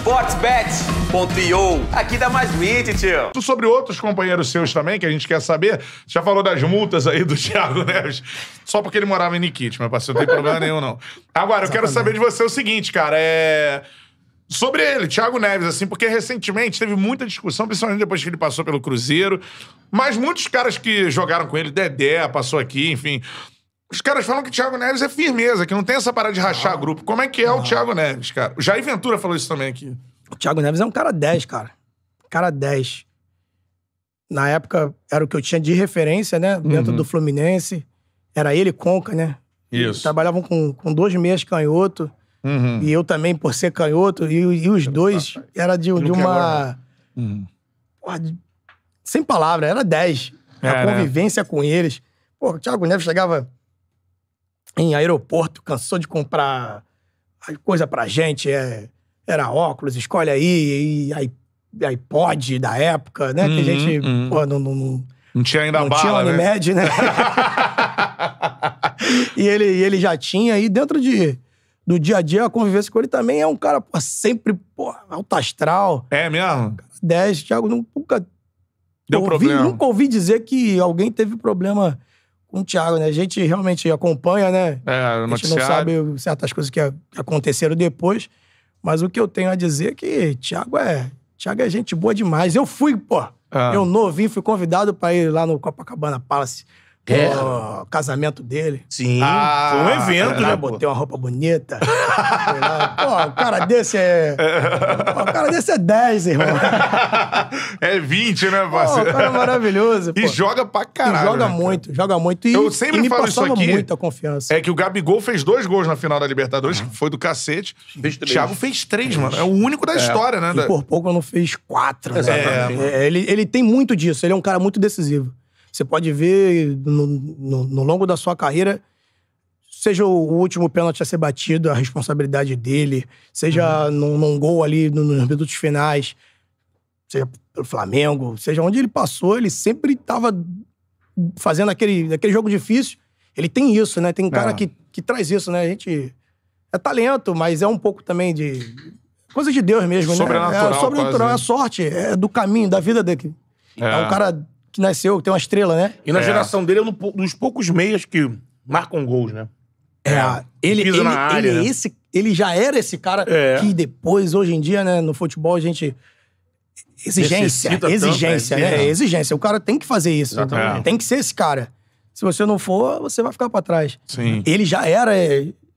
sportsbet.io. Aqui dá mais 20, tio. Sobre outros companheiros seus também, que a gente quer saber. Você já falou das multas aí do Thiago Neves. Só porque ele morava em Nikit, meu parceiro. Não tem problema nenhum, não. Agora, eu quero saber de você o seguinte, cara. É... Sobre ele, Thiago Neves, assim, porque recentemente teve muita discussão, principalmente depois que ele passou pelo Cruzeiro. Mas muitos caras que jogaram com ele, Dedé, passou aqui, enfim os caras falam que o Thiago Neves é firmeza, que não tem essa parada de rachar grupo. Como é que é o Thiago Neves, cara? O Jair Ventura falou isso também aqui. O Thiago Neves é um cara 10, cara. Cara 10. Na época, era o que eu tinha de referência, né? Dentro uhum. do Fluminense. Era ele e Conca, né? Isso. Trabalhavam com, com dois meias canhoto. Uhum. E eu também, por ser canhoto. E, e os dois, era de, de uma... Uhum. Porra, de... sem palavra, era 10. É, a né? convivência né? com eles. Pô, o Thiago Neves chegava em aeroporto, cansou de comprar coisa pra gente, é, era óculos, escolhe aí, e iPod da época, né? Uhum, que a gente, uhum. pô, não, não, não, tinha ainda não bala, tinha Unimed, né? né? e ele, ele já tinha, e dentro de, do dia a dia, a convivência com ele também é um cara, pô, sempre, pô, alto astral. É mesmo? 10, Thiago nunca... Deu ouvi, problema. Nunca ouvi dizer que alguém teve problema com o Thiago, né? A gente realmente acompanha, né? É, a gente não sabe certas coisas que aconteceram depois. Mas o que eu tenho a dizer é que Thiago é. Thiago é gente boa demais. Eu fui, pô. Ah. Eu novinho, fui convidado para ir lá no Copacabana Palace o casamento dele. Sim. Ah, foi um ah, evento, né? Botei uma roupa bonita. pô, o cara desse é. Pô, o cara desse é 10, irmão. É 20, né, parceiro? Pô, o cara é maravilhoso. Pô. E joga pra caralho. E joga né, muito, cara. joga muito. E, Eu sempre e me falo isso aqui. muita confiança. É que o Gabigol fez dois gols na final da Libertadores, que foi do cacete. Fez três. Thiago fez três, mano. É o único da é. história, né? E por pouco não fez quatro, né? Exatamente. É, é, ele, ele tem muito disso. Ele é um cara muito decisivo. Você pode ver no, no, no longo da sua carreira seja o último pênalti a ser batido, a responsabilidade dele, seja uhum. num, num, gol ali nos minutos finais, seja pelo Flamengo, seja onde ele passou, ele sempre estava fazendo aquele, aquele jogo difícil. Ele tem isso, né? Tem um cara é. que, que traz isso, né? A gente. É talento, mas é um pouco também de. Coisa de Deus mesmo, né? sobrenatural, né? É sobrenatural, quase. é né? sorte, é do caminho, da vida dele. É. é um cara que nasceu, tem uma estrela, né? E na é. geração dele é um dos poucos meias que marcam gols, né? É, é. ele, ele, área, ele né? esse, ele já era esse cara é. que depois, hoje em dia, né, no futebol a gente... Exigência, Necessita exigência, tanto, é, né? Exigência. O cara tem que fazer isso. Então, tem que ser esse cara. Se você não for, você vai ficar para trás. Sim. Ele já era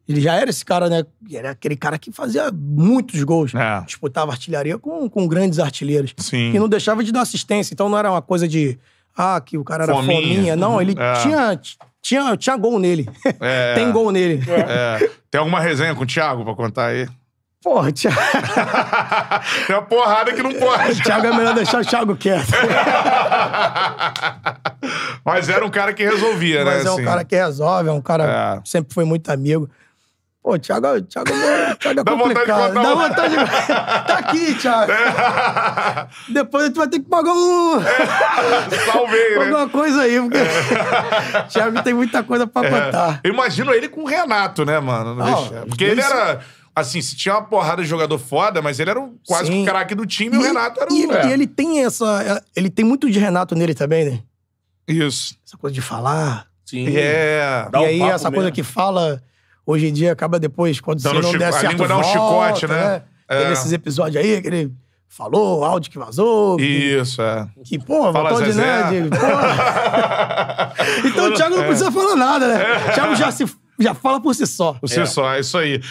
ele já era esse cara, né? Era aquele cara que fazia muitos gols. É. Disputava artilharia com, com grandes artilheiros. Sim. E não deixava de dar assistência. Então não era uma coisa de. Ah, que o cara era fominha. fominha. Não, ele é. tinha, tinha, tinha gol nele. É. Tem gol nele. É. Tem alguma resenha com o Thiago pra contar aí? Porra, Thiago. é uma porrada que não pode. Thiago é melhor deixar o Thiago quieto. Mas era um cara que resolvia, Mas né? Mas é um assim. cara que resolve, é um cara é. que é. sempre foi muito amigo. Pô, Thiago, Thiago, Thiago é, é Dá Vontade de Dá vontade de Tá aqui, Thiago. É. Depois tu vai ter que pagar um... É. Salvei, né? Alguma coisa aí, porque... É. Thiago tem muita coisa pra contar. É. Eu imagino ele com o Renato, né, mano? É. porque ele era... Assim, se tinha uma porrada de jogador foda, mas ele era um, quase Sim. o craque do time e, e o Renato era o... E, é. e ele tem essa... Ele tem muito de Renato nele também, né? Isso. Essa coisa de falar... Sim. É. E um aí, essa mesmo. coisa que fala Hoje em dia acaba depois, quando Dando você não der certo, a língua dá um chicote, né? né? É. esses episódios aí que ele falou, áudio que vazou. Isso, que, é. Que, pô, vontade, de nerd. então o Thiago não é. precisa falar nada, né? O é. Thiago já se já fala por si só. Por si é. só, é isso aí.